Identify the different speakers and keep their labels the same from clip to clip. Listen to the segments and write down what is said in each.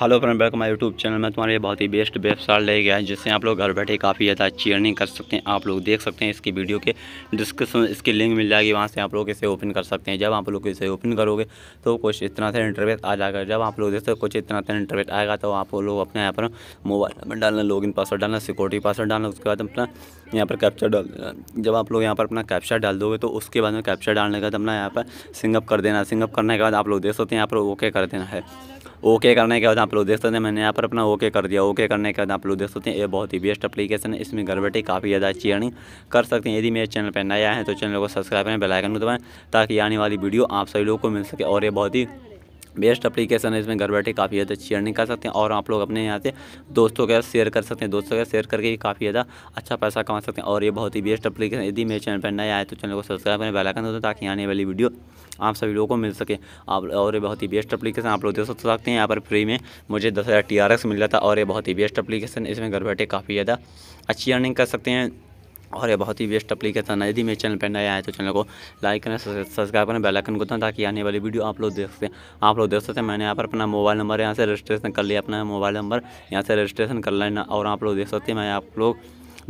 Speaker 1: hello friend welcome my YouTube channel में तुम्हारे बहुत ही बेस्ट वेबसाइट ले गया है जिससे आप लोग घर बैठे काफ़ी ज़्यादा अच्छी अर्निंग कर सकते हैं आप लोग देख सकते हैं इसकी वीडियो के डिस्क्रिप्शन में इसकी लिंक मिल जाएगी वहाँ से आप लोग इसे ओपन कर सकते हैं जब आप लोग इसे ओपन करोगे तो कुछ इतना सा इंटरव्यू आ जाएगा जब आप लोग देखते कुछ इतना सा इंटरव्यू आएगा तो आप लोग अपने यहाँ पर मोबाइल नंबर डालना लॉग पासवर्ड डालना सिक्योरिटी पासवर्ड डालना उसके बाद अपना यहाँ पर कैप्चर डाल जब आप लोग यहाँ पर अपना कैप्चर डाल दोगे तो उसके बाद में कैप्चर डालने के बाद अपना यहाँ पर सिंगअप कर देना सिंगअप करने के बाद आप लोग देख सकते हैं यहाँ पर ओके कर देना है ओके करने के बाद आप लोग देख सकते हैं मैंने यहाँ पर अपना ओके कर दिया ओके करने के बाद आप लोग देख सकते हैं ये बहुत ही बेस्ट अपलीकेशन है इसमें घर बैठे काफ़ी ज़्यादा अच्छी अर्निंग कर सकते हैं यदि मेरे चैनल पर नया आए हैं तो चैनल को सब्सक्राइब करें बेलाइकन को दबाएँ ताकि आने वाली वीडियो आप सभी लोगों को मिल सके और ये बहुत ही बेस्ट अप्लीकेशन है इसमें घर बैठे काफ़ी ज़्यादा अच्छी अर्निंग कर सकते हैं और आप लोग अपने यहाँ से दोस्तों के साथ शेयर कर सकते हैं दोस्तों के साथ शेयर करके काफ़ी ज़्यादा अच्छा पैसा कमा सकते हैं और ये बहुत ही बेस्ट अपलीकेशन यदि मेरे चैनल पर नए आए तो चैनल को सब्सक्राइब करें बेलाइकन दो ताकि आने वाली वीडियो आप सभी लोगों को मिल सके आप और ये बहुत ही बेस्ट एप्लीकेशन आप लोग दे सकते हैं यहाँ पर फ्री में मुझे दस हज़ार टी आर एक्स मिल जाता और ये बहुत ही बेस्ट अप्लीकेशन इसमें घर बैठे काफ़ी ज़्यादा अच्छी अर्निंग कर सकते हैं और ये बहुत ही बेस्ट अपलीकेशन है यदि मेरे चैनल पर नया है तो चैनल को लाइक करें सब्सक्राइब करें बेल आइकन को दबाएं ताकि आने वाली वीडियो आप लोग देख सकें आप लोग देख सकते हैं मैंने यहाँ पर अपना मोबाइल नंबर यहाँ से रजिस्ट्रेशन कर लिया अपना मोबाइल नंबर यहाँ से रजिस्ट्रेशन कर लेना और आप लोग देख सकते हैं मैं आप लोग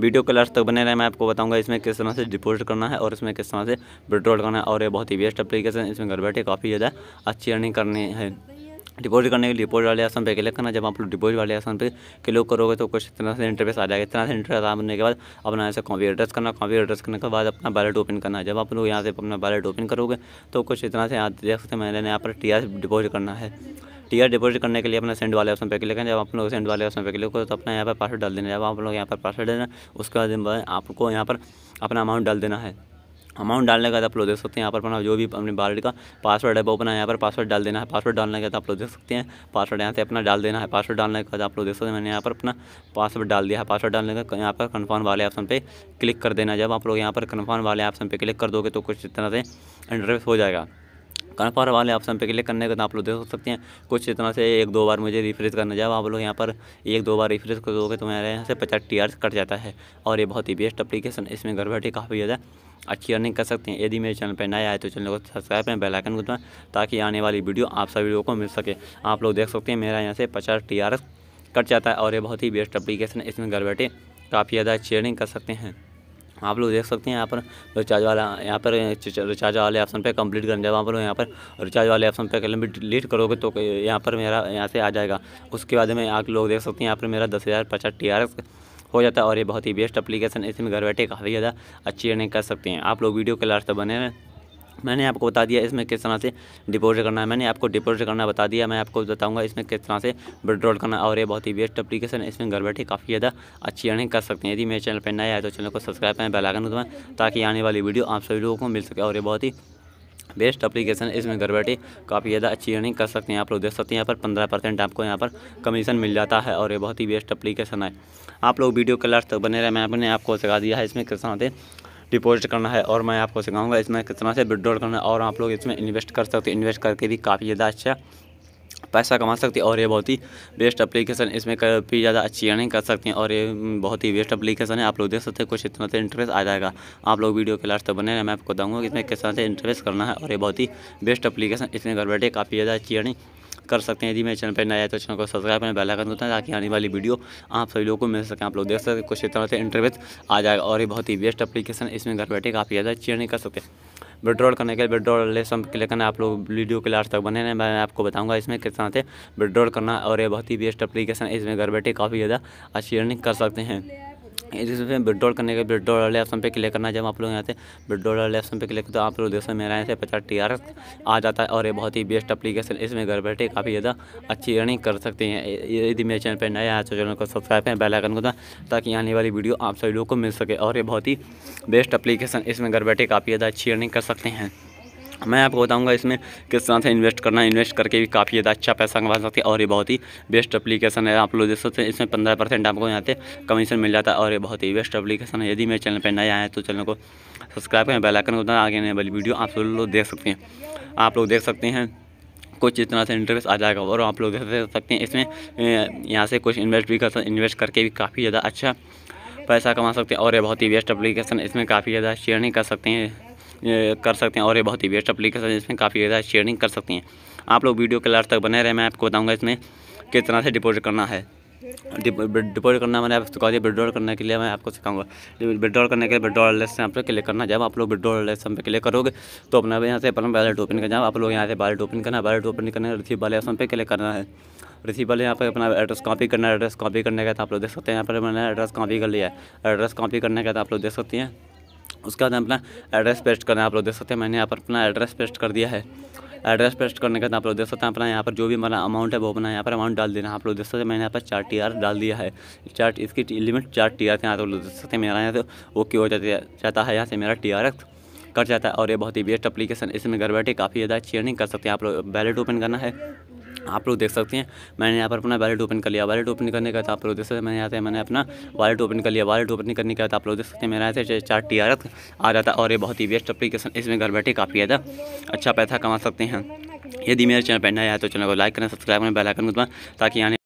Speaker 1: वीडियो के लास्ट तक बने रहे मैं आपको बताऊंगा इसमें किस तरह से डिपॉजिट करना है और इसमें किस तरह से विड्रॉल करना है और ये बहुत ही बेस्ट एप्लीकेशन इसमें घर बैठे काफ़ी ज़्यादा अच्छी अर्निंग करनी है डिपॉजिट करने के लिए डिपॉजिट वाले आसन पे क्लिक करना जब आप लोग डिपॉजिट वाले आसन पे क्लिक करोगे तो कुछ इतना से इंटरफेस आ जाएगा इतना से इंटरफेस आने के बाद अपना ऐसे कॉपी एड्रेस करना कॉपी एड्रेस करने के बाद अपना बैलेट ओपन करना जब आप लोग यहाँ से अपना बैलेट ओपन करोगे तो कुछ इतना से देख सकते हैं मैंने यहाँ पर टी डिपॉजिट करना है आर डिपॉजिट करने के लिए अपना सेंड वाले ऑप्शन पे क्लिक करें जब आप लोग सेंड वाले ऑप्शन पे क्लिक करो तो अपना यहाँ पर पासवर्ड डाल देना जब आप लोग यहाँ पर पासवर्ड देना उसके बाद आपको यहाँ पर अपना अमाउंट डाल देना है अमाउंट डालने का आप लोग देख सकते हैं यहाँ पर अपना जो भी अपने वॉलेट का पासवर्ड है वो अपना यहाँ पर पासवर्ड डाल देना है पासवर्ड डालने का आप लोग देख सकते हैं पासवर्ड यहाँ से अपना डाल देना है पासवर्ड डालने का आप लोग देख सकते हैं मैंने यहाँ पर अपना पासवर्ड डाल दिया है पासवर्ड डालने का यहाँ पर कन्फर्म वाले ऑप्शन पर क्लिक कर देना जब आप लोग यहाँ पर कन्फर्म वाले ऑप्शन पर क्लिक कर दोगे तो कुछ इस तरह से इंटरव्यू हो जाएगा कन्फर्म वाले ऑप्शन पे क्लिक करने का आप लोग देख सकते हैं कुछ इतना से एक दो बार मुझे रिफ्रेश करना जब आप लोग यहाँ पर एक दो बार रिफ्रेश कर दोगे तो मेरे यहाँ से पचास टी कट जाता है और ये बहुत ही बेस्ट अप्लीकेशन इसमें घर बैठे काफ़ी ज़्यादा अच्छी अर्निंग कर सकते हैं यदि मेरे चैनल पर नया आए तो चैनल को सब्सक्राइब करें बेलाइकन को दबाएँ ताकि आने वाली वीडियो आप सभी लोगों को मिल सके आप लोग देख सकते हैं मेरा यहाँ से पचास टी कट जाता है और ये बहुत ही बेस्ट अप्लीकेशन है इसमें घर बैठे काफ़ी ज़्यादा शेयरिंग कर सकते हैं आप लोग देख सकते हैं यहाँ पर रिचार्ज वाला यहाँ पर रिचार्ज वाले ऑप्शन पे कंप्लीट करना वहाँ पर यहाँ पर रिचार्ज वाले ऑप्शन पे कलम डिलीट करोगे तो यहाँ पर मेरा यहाँ से आ जाएगा उसके बाद में आप लोग देख सकते हैं यहाँ पर मेरा दस हज़ार पचास टी आर एस हो जाता है और ये बहुत ही बेस्ट अप्लीकेशन इसमें घर बैठे काफ़ी ज़्यादा अच्छी अर्निंग कर सकते हैं आप लोग वीडियो के लास्ट तक बने रहें मैंने आपको बता दिया इसमें किस तरह से डिपॉजिट करना है मैंने आपको डिपॉजिट करना बता दिया मैं आपको बताऊंगा इसमें किस तरह से विड्रॉल करना और ये बहुत ही बेस्ट एप्लीकेशन है इसमें घर बैठे काफ़ी ज़्यादा अच्छी अर्निंग कर सकते हैं यदि मेरे चैनल पर नया है तो चैनल को सब्सक्राइब करें बेलाइकन दबाएँ ताकि आने वाली वीडियो आप सभी लोगों को मिल सके और ये बहुत ही बेस्ट अप्लीकेशन इसमें घर बैठे काफ़ी ज़्यादा अच्छी अर्निंग कर सकते हैं आप लोग देख सकते हैं यहाँ पर पंद्रह परसेंट आपको यहाँ पर कमीशन मिल जाता है और ये बहुत ही बेस्ट अप्लीकेशन है आप लोग वीडियो के लास्ट तक बने रहे मैं अपने आपको सिखा दिया है इसमें किस तरह से डिपोजिट करना है और मैं आपको सिखाऊंगा इसमें किस से विड्रॉल करना है और आप लोग इसमें इन्वेस्ट कर सकते हैं इन्वेस्ट करके भी काफ़ी ज़्यादा अच्छा पैसा कमा सकते हैं और ये बहुत ही बेस्ट अप्लीकेशन इसमें कभी ज़्यादा अच्छी अर्निंग कर सकते हैं और ये हम्म, बहुत ही बेस्ट अपलीकेशन है आप लोग देख सकते हैं कुछ इतना से तो इंटरेस्ट आ जाएगा आप लोग वीडियो के लास्ट तक बने मैं आपको बताऊँगा कि इसमें किस तरह से इंटरेस्ट करना है और ये बहुत ही बेस्ट अपलीकेशन इसमें घर बैठे काफ़ी ज़्यादा अच्छी अर्निंग कर सकते हैं यदि मेरे चैनल पर नया है तो चैनल को सब्सक्राइब करें बेल आइकन होता है ताकि आने वाली वीडियो आप सभी लोगों को मिल सके आप लोग देख सकते कुछ इतना से तो इंटरव्यू आ जाएगा और ये बहुत ही बेस्ट एप्लीकेशन इसमें घर बैठे काफ़ी ज़्यादा चेयर नहीं कर सकते विड्रॉल करने के लिए विड्रॉल ले सब क्लिक करना आप लोग वीडियो के लास्ट तक बने रहें मैं आपको बताऊँगा इसमें किस तरह से विड्रॉल करना और ये बहुत ही बेस्ट अप्लीकेशन है इसमें घर बैठे काफ़ी ज़्यादा अच्छी अर्निंग कर सकते हैं इसमें विड्रॉल करने के विड्रॉल वाले ऑप्शन पे क्लिक करना जब आप लोग यहाँ से विड्रॉल वाले ऑप्शन पे क्लिक तो आप लोग देखो मेरा यहाँ से पचास टी आ जाता है और ये बहुत ही बेस्ट अपलीकेशन इसमें घर बैठे काफ़ी ज़्यादा अच्छी अर्निंग कर सकते हैं यदि मेरे चैनल पर नया है तो चैनल को सब्सक्राइब करें बेलाइकन को था ताकि आने वाली वीडियो आप सभी लोग को मिल सके और ये बहुत ही बेस्ट अप्लीकेशन इसमें घर बैठे काफ़ी ज़्यादा अच्छी अर्निंग कर सकते हैं मैं आपको बताऊंगा इसमें किस तरह से इन्वेस्ट करना है इन्वेस्ट करके भी काफ़ी ज़्यादा अच्छा पैसा कमा सकते हैं और ये बहुत ही बेस्ट एप्लीकेशन है आप लोग देख सकते हैं इसमें पंद्रह परसेंट आपको यहाँ पे कमीशन मिल जाता है और ये बहुत ही बेस्ट एप्लीकेशन है यदि मेरे चैनल पर नया आए तो चैनल को सब्सक्राइब करें बेलाइकन को आगे आने वाली वीडियो आप लोग देख सकते हैं आप लोग देख सकते हैं कुछ इस तरह से इंटरेस्ट आ जाएगा और आप लोग देख सकते हैं इसमें यहाँ से कुछ इन्वेस्ट भी कर सकते इन्वेस्ट करके भी काफ़ी ज़्यादा अच्छा पैसा कमा सकते हैं और ये बहुत ही बेस्ट एप्लीकेशन इसमें काफ़ी ज़्यादा शेयर नहीं कर सकते हैं कर सकते हैं और ये बहुत ही बेस्ट अपलीकेशन है इसमें काफ़ी ज़्यादा शेयरिंग कर सकती हैं आप लोग वीडियो के लास्ट तक बने रहे मैं आपको बताऊँगा इसमें किस तरह से डिपोजिट करना है डिपोजिट करना मैंने आपको दिया विड्रॉल करने के लिए मैं आपको सिखाऊंगा विड्रॉल करने के लिए विड्रॉल लेस आप लोग क्लिक करना जब आप लोग विड्रॉल लेस पे क्लिक करोगे तो अपना यहाँ से अपना बैलेट ओपन करना आप लोग यहाँ से बैलेट ओपन करना है बैलेट ओपन करना रिसीव वाले ऑप्शन पर क्लिक करना है रिसीव वाले यहाँ पर अपना एड्रेस कॉपी करना है एड्रेस कॉपी करने का आप लोग देख सकते हैं यहाँ पर मैंने एड्रेस कॉपी कर लिया है एड्रेस कॉपी करने का आप लोग देख सकते हैं उसके बाद अपना एड्रेस पेस्ट करना है आप लोग देख सकते हैं मैंने यहाँ पर अपना एड्रेस पेस्ट कर दिया है एड्रेस पेस्ट करने के बाद आप लोग देख सकते हैं अपना यहाँ पर जो भी मेरा अमाउंट है वो अपना यहाँ पर अमाउंट डाल देना आप लोग देख सकते हैं मैंने यहाँ पर चार टी आर डाल दिया है चार इसकी लिमिट चार टी आर के यहाँ लोग देख सकते हैं मेरा यहाँ से तो ओके हो जाता है यहाँ से मेरा टी आर कट जाता है और ये बहुत ही बेस्ट अपलीकेशन इसमें घर बैठे काफ़ी ज़्यादा चेयरिंग कर सकते हैं आप लोग बैलेट ओपन करना है आप लोग देख सकते हैं मैंने यहाँ पर अपना वैलेट ओपन कर लिया वैलेट ओपन करने का था आप लोग देख सकते हैं मैंने यहाँ से मैंने अपना वैलेट ओपन कर लिया वैलेट ओपन करने का था आप लोग देख सकते हैं मेरा यहाँ से चार टी आर आ जाता और ये बहुत ही बेस्ट अप्लीकेशन इसमें घर बैठे काफ़ी ज़्यादा अच्छा पैसा कमा सकते हैं यदि मेरे चैनल नया है तो चैनल को लाइक करें सब्सक्राइब करें बेलाइकन को ताकि आने